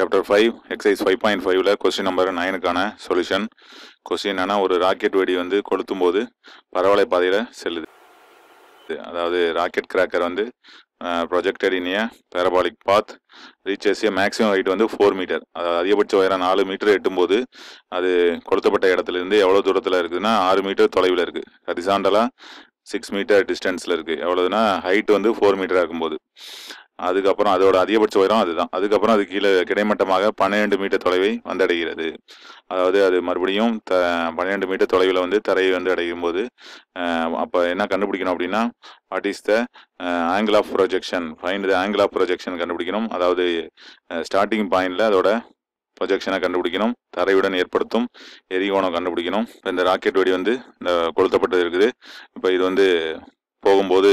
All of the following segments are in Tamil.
chapter five exercise five point ஃபைவ்ல கொஸ்டின் நம்பர் நைனுக்கான சொல்யூஷன் கொஸ்டின் என்னன்னா ஒரு ராக்கெட் வெடி வந்து கொளுத்தும் போது பரவலை பாதையில் செல்லுது அதாவது ராக்கெட் கிராக்கர் வந்து projected in parabolic path reaches a maximum height வந்து ஃபோர் மீட்டர் அதாவது அதிகபட்ச உயரம் நாலு மீட்டர் எட்டும்போது அது கொளுத்தப்பட்ட இடத்துலேருந்து எவ்வளோ தூரத்தில் இருக்குதுன்னா ஆறு மீட்டர் தொலைவில் இருக்குது ஹரிசாண்டலாக சிக்ஸ் மீட்டர் டிஸ்டன்ஸில் இருக்குது எவ்வளோதுன்னா ஹைட் வந்து ஃபோர் மீட்டராக இருக்கும்போது அதுக்கப்புறம் அதோட அதிகபட்ச உயரம் அதுதான் அதுக்கப்புறம் அது கீழே கிடைமட்டமாக பன்னிரெண்டு மீட்டர் தொலைவை வந்தடைகிறது அதாவது அது மறுபடியும் த பன்னிரெண்டு மீட்டர் தொலைவில் வந்து தரையை வந்து அடையும் போது அப்போ என்ன கண்டுபிடிக்கணும் அப்படின்னா what is the angle of projection find the angle of projection கண்டுபிடிக்கணும் அதாவது ஸ்டார்டிங் பாயிண்டில் அதோட ப்ரொஜெக்ஷனை கண்டுபிடிக்கணும் தரையுடன் ஏற்படுத்தும் எரிகோணம் கண்டுபிடிக்கணும் இப்போ இந்த ராக்கெட் வெடி வந்து இந்த கொளுத்தப்பட்டது இருக்குது இப்போ இது வந்து போகும்போது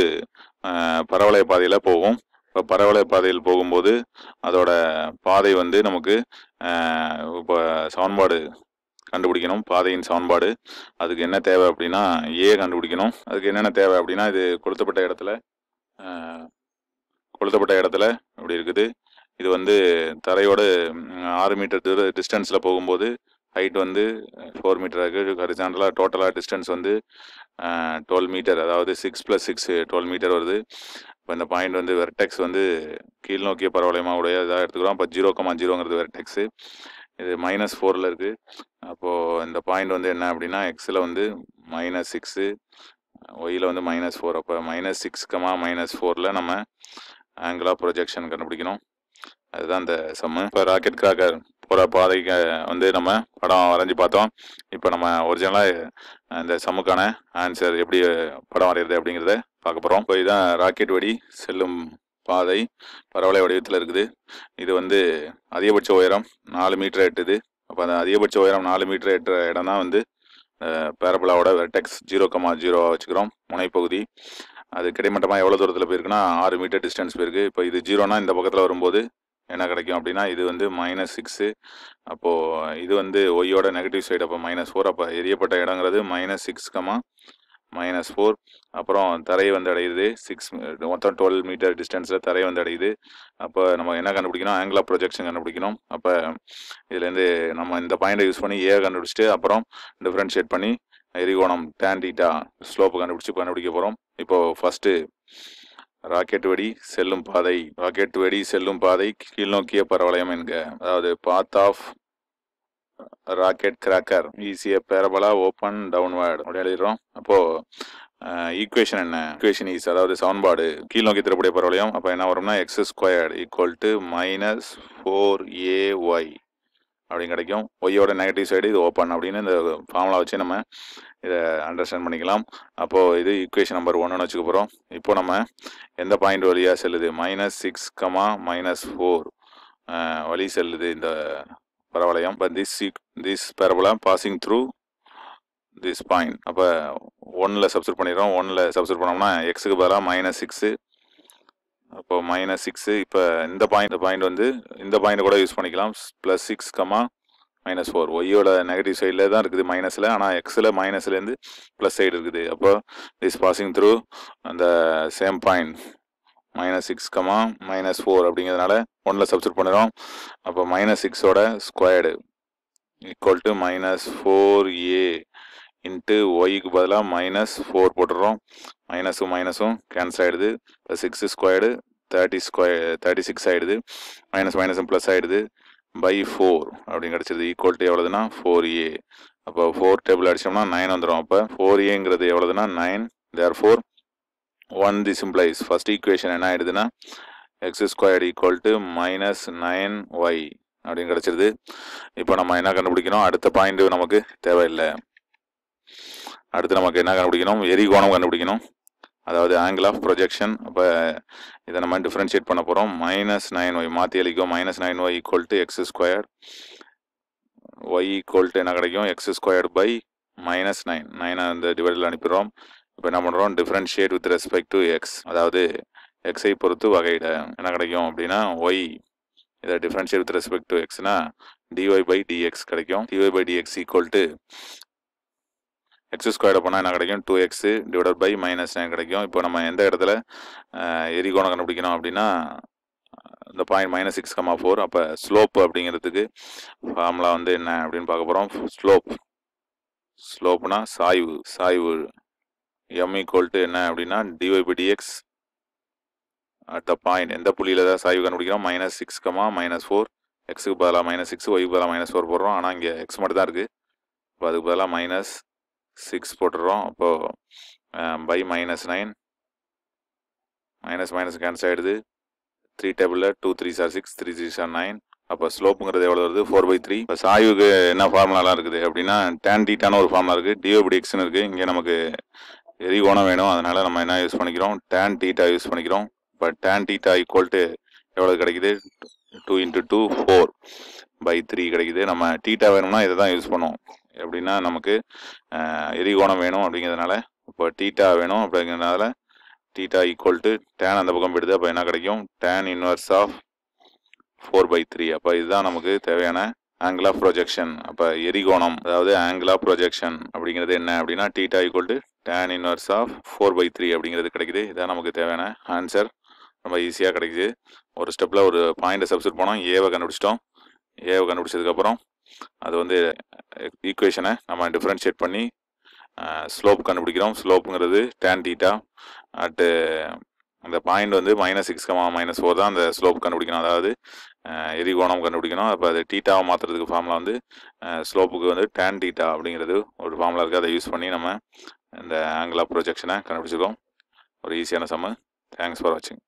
பரவளைய பாதையில் போகும் இப்போ பரவலை பாதையில் போகும்போது அதோட பாதை வந்து நமக்கு இப்போ சமன்பாடு கண்டுபிடிக்கணும் பாதையின் சமன்பாடு அதுக்கு என்ன தேவை அப்படின்னா ஏ கண்டுபிடிக்கணும் அதுக்கு என்னென்ன தேவை அப்படின்னா இது கொளுத்தப்பட்ட இடத்துல கொளுத்தப்பட்ட இடத்துல இப்படி இருக்குது இது வந்து தரையோட ஆறு மீட்டர் தூர டிஸ்டன்ஸில் போகும்போது ஹைட் வந்து ஃபோர் மீட்டராக ஹரிசாண்டலாக டோட்டலாக டிஸ்டன்ஸ் வந்து டுவெல் மீட்டர் அதாவது six plus six twelve metre வருது இப்போ இந்த பாயிண்ட் வந்து வெர்டெக்ஸ் வந்து கீழ் நோக்கிய பரவலயமாக உடைய இதாக எடுத்துக்கிறோம் இப்போ ஜீரோ கமா ஜீரோங்கிறது வெர்டெக்ஸு இது மைனஸ் ஃபோரில் இருக்குது அப்போது இந்த பாயிண்ட் வந்து என்ன அப்படின்னா எக்ஸில் வந்து மைனஸ் சிக்ஸு ஒயில் வந்து மைனஸ் ஃபோர் அப்போ மைனஸ் சிக்ஸ் கமா மைனஸ் ஃபோரில் நம்ம ஆங்கிளாக ப்ரொஜெக்ஷன் கண்டுபிடிக்கணும் அதுதான் இந்த சம்மு இப்போ ராக்கெட் கிராக்கர் போகிற பாதைக்கு வந்து நம்ம படம் வரைஞ்சி பார்த்தோம் இப்போ நம்ம ஒரிஜினலாக இந்த சமுக்கான ஆன்சர் எப்படி படம் வரைகிறது அப்படிங்கிறத பார்க்க போகிறோம் இப்போ இதுதான் ராக்கெட் வடி செல்லும் பாதை பரவலை வடிவத்தில் இருக்குது இது வந்து அதிகபட்ச உயரம் நாலு மீட்டர் எட்டுது அப்போ அந்த அதிகபட்ச உயரம் நாலு மீட்டர் எட்டுற இடம் தான் வந்து பேரபலாவோட வெர்டெக்ஸ் ஜீரோ கமா ஜீரோவாக வச்சுக்கிறோம் முனைப்பகுதி அது கிடைமட்டமாக எவ்வளோ தூரத்தில் போயிருக்குன்னா ஆறு மீட்டர் டிஸ்டன்ஸ் போயிருக்கு இப்போ இது ஜீரோனா இந்த பக்கத்தில் வரும்போது என்ன கிடைக்கும் அப்படின்னா இது வந்து மைனஸ் சிக்ஸு அப்போது இது வந்து ஒய்யோட நெகட்டிவ் சைடு அப்போ மைனஸ் ஃபோர் அப்போ எரியப்பட்ட இடங்கிறது மைனஸ் சிக்ஸ் மைனஸ் ஃபோர் அப்புறம் தரையை வந்து அடையுது சிக்ஸ் மொத்தம் டுவெல் மீட்டர் டிஸ்டன்ஸில் தரையை வந்து அடையுது அப்போ நம்ம என்ன கண்டுபிடிக்கணும் ஆங்கிள் ஆஃப் ப்ரொஜெக்ஷன் கண்டுபிடிக்கணும் அப்போ இதுலேருந்து நம்ம இந்த பாயிண்டை யூஸ் பண்ணி ஏ கண்டுபிடிச்சிட்டு அப்புறம் டிஃப்ரென்ஷியேட் பண்ணி எரிகோணம் டேன் டீட்டா ஸ்லோப்பை கண்டுபிடிச்சி கண்டுபிடிக்க போகிறோம் இப்போது ஃபஸ்ட்டு ராக்கெட் வெடி செல்லும் பாதை ராக்கெட் வெடி செல்லும் பாதை கீழ்நோக்கிய பரவளையம் என்க அதாவது பாத் ஆஃப் ராக்கெட் கிராக்கர் ஈஸிய பேரபலா ஓப்பன் டவுன்வேர்டு அப்படி எழுதிடுறோம் அப்போது ஈக்குவேஷன் என்ன ஈக்குவேஷன் ஈஸ் அதாவது சமன்பாடு கீழ் நோக்கி திருப்படைய பரவலையும் அப்போ என்ன வரும்னா x squared equal to minus four a y அப்படின்னு கிடைக்கும் ஒய்யோட நெகட்டிவ் சைடு இது ஓப்பன் அப்படின்னு இந்த ஃபார்முலா வச்சு நம்ம இதை அண்டர்ஸ்டாண்ட் பண்ணிக்கலாம் அப்போது இது ஈக்குவேஷன் நம்பர் ஒன்றுன்னு வச்சுக்க போகிறோம் இப்போ நம்ம எந்த பாயிண்ட் வழியாக செல்லுது minus six comma minus four வழி செல்லுது இந்த பரவளையம் இப்போ this this parabola passing through this point அப்போ ஒன்னில் சப்ஸ்ட் பண்ணிடுறோம் ஒன்னில் சப்ஸ்ட் பண்ணோம்னா எக்ஸுக்கு பதிலாக மைனஸ் சிக்ஸு அப்போ மைனஸ் சிக்ஸு இப்போ இந்த பாயிண்ட் பாயிண்ட் வந்து இந்த பாயிண்ட் கூட யூஸ் பண்ணிக்கலாம் plus six comma minus four ஒய்யோட நெகட்டிவ் சைடில் தான் இருக்குது மைனஸில் ஆனால் எக்ஸில் மைனஸ்லேருந்து ப்ளஸ் சைடு இருக்குது அப்போ இஸ் பாசிங் த்ரூ அந்த same point minus six comma minus four அப்படிங்கிறதுனால ஒன்றில் சப்ஸ்டியூட் பண்ணுறோம் அப்போ மைனஸ் சிக்ஸோட squared equal to minus four a into ஒய்க்கு பதிலாக மைனஸ் ஃபோர் போட்டுடுறோம் மைனஸும் மைனஸும் கேன்சல் ஆகிடுது plus six squared thirty square thirty six ஆகிடுது மைனஸ் மைனஸும் ப்ளஸ் ஆகிடுது பை ஃபோர் அப்படின்னு கிடச்சிருது ஈக்குவல்ட்டு எவ்வளோதுன்னா ஃபோர் ஏ அப்போ ஃபோர் டேபிள் அடிச்சோம்னா நைன் வந்துடும் அப்போ ஃபோர் ஏங்கிறது எவ்வளோதுன்னா nine therefore on the simplifies first equation என்ன ஆகிடுதுன்னா x squared equal to minus nine y அப்படின்னு கிடச்சிருது இப்போ நம்ம என்ன கண்டுபிடிக்கணும் அடுத்த பாயிண்ட்டு நமக்கு தேவையில்லை அடுத்து நமக்கு என்ன கண்டுபிடிக்கணும் எரிகோணம் கண்டுபிடிக்கணும் அதாவது ஆங்கிள் ஆஃப் ப்ரொஜெக்ஷன் அப்போ இதை நம்ம டிஃப்ரென்ஷியேட் பண்ண போகிறோம் மைனஸ் நைன் ஒய் மாற்றி அளிக்கும் minus nine y equal to x square y equal to என்ன கிடைக்கும் x square by minus nine நைனை அந்த டிவைடில் அனுப்பிடுறோம் இப்போ என்ன பண்ணுறோம் differentiate with respect to x அதாவது எக்ஸை பொறுத்து வகையிட என்ன கிடைக்கும் அப்படின்னா ஒய் இதை டிஃப்ரென்ஷியேட் வித் ரெஸ்பெக்ட் டு எக்ஸ்னா டிஒய் பை டிஎக்ஸ் கிடைக்கும் dy by dx equal to x square பண்ணால் என்ன கிடைக்கும் two x divide by minus nine கிடைக்கும் இப்போ நம்ம எந்த இடத்துல எரிகோணம் கண்டுபிடிக்கணும் அப்படின்னா இந்த point minus six comma four அப்போ ஸ்லோப் அப்படிங்கிறதுக்கு ஃபார்முலா வந்து என்ன அப்படின்னு பார்க்க போகிறோம் ஸ்லோப் ஸ்லோப்னா சாய்வு சாய்வு எம் ஈக்குவல் டு என்ன அப்படின்னா dy by dx at the point எந்த புள்ளியில் தான் சாய்வு கண்டுபிடிக்கிறோம் minus six comma minus four எக்ஸுக்கு பதிலாக மைனஸ் சிக்ஸ் ஒய்க்கு பதிலாக மைனஸ் ஃபோர் போடுறோம் ஆனால் இங்கே எக்ஸ் மட்டும் தான் இருக்குது இப்போ அதுக்கு பதிலாக மைனஸ் சிக்ஸ் போட்டுடுறோம் அப்போது by minus nine minus minus cancel ஆகிடுது த்ரீ டேபிளில் two three are six three three are nine அப்போ ஸ்லோப்புங்கிறது எவ்வளோ வருது ஃபோர் பை த்ரீ இப்போ சாய்வுக்கு என்ன ஃபார்முலாலாம் இருக்குது அப்படின்னா டேன் டீட்டான ஒரு ஃபார்முலா இருக்குது டிஓபி எக்ஸ்னு இருக்குது இங்கே நமக்கு எரி எரிகோணம் வேணும் அதனால் நம்ம என்ன யூஸ் பண்ணிக்கிறோம் டேன் டீட்டா யூஸ் பண்ணிக்கிறோம் இப்போ டேன் டீட்டா ஈக்குவல் டு எவ்வளோ கிடைக்குது two into two four by three கிடைக்குது நம்ம டீட்டா வேணும்னா இதை தான் யூஸ் பண்ணுவோம் எப்படின்னா நமக்கு எரிகோணம் வேணும் அப்படிங்கிறதுனால இப்போ டீட்டா வேணும் அப்படிங்கிறதுனால டீட்டா ஈக்குவல் டு டேன் அந்த பக்கம் விடுது அப்போ என்ன கிடைக்கும் tan inverse of four by three அப்போ இதுதான் நமக்கு தேவையான ஆங்கிள் ஆஃப் ப்ரொஜெக்ஷன் அப்போ எரிகோணம் அதாவது ஆங்கிள் ஆஃப் ப்ரொஜெக்ஷன் அப்படிங்கிறது என்ன அப்படின்னா theta equal to tan inverse of four by three அப்படிங்கிறது கிடைக்குது இதுதான் நமக்கு தேவையான ஆன்சர் ரொம்ப ஈஸியாக கிடைக்குது ஒரு ஸ்டெப்பில் ஒரு பாயிண்ட்டை சப்ஸ்ட் போனோம் ஏவை கண்டுபிடிச்சிட்டோம் ஏவை கண்டுபிடிச்சதுக்கப்புறம் அது வந்து ஈக்குவேஷனை நம்ம டிஃப்ரென்ஷியேட் பண்ணி ஸ்லோப் கண்டுபிடிக்கிறோம் ஸ்லோப்புங்கிறது டேன் டீட்டா அட்டு அந்த பாயிண்ட் வந்து minus six comma minus four தான் அந்த ஸ்லோப் கண்டுபிடிக்கணும் அதாவது எரிகோணம் கண்டுபிடிக்கணும் அப்போ அது டீட்டாவை மாற்றுறதுக்கு ஃபார்முலா வந்து ஸ்லோப்புக்கு வந்து டேன் டீட்டா அப்படிங்கிறது ஒரு ஃபார்முலா இருக்குது அதை யூஸ் பண்ணி நம்ம இந்த ஆங்கிள் ஆஃப் ப்ரொஜெக்ஷனை கண்டுபிடிச்சிருக்கோம் ஒரு ஈஸியான சம்மு தேங்க்ஸ் ஃபார் வாட்சிங்